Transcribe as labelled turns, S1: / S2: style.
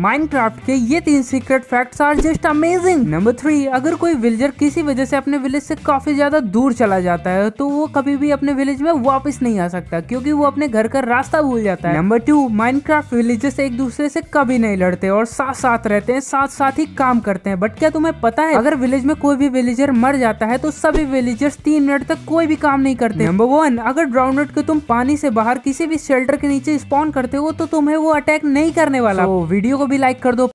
S1: Minecraft के ये तीन secret facts are just amazing number three अगर कोई विलेजर किसी वजह से अपने विलेज से काफी ज्यादा दूर चला जाता है तो वो कभी भी अपने विलेज में वापस नहीं आ सकता क्योंकि वो अपने घर का रास्ता भूल जाता है नंबर टू माइनक्राफ्ट विलेजेस एक दूसरे से कभी नहीं लड़ते और साथ साथ रहते हैं साथ साथ ही काम करते हैं बट क्या तुम्हें पता है अगर विलेज में कोई भी विलेजर मर जाता है तो सभी विलेजर्स तीन मिनट तक कोई भी काम नहीं करते नंबर वन अगर ड्राउंडेड को तुम पानी से बाहर किसी भी शेल्टर के नीचे स्पॉन करते हो तो तुम्हें वो अटैक नहीं करने वाला वीडियो को
S2: भी लाइक कर दो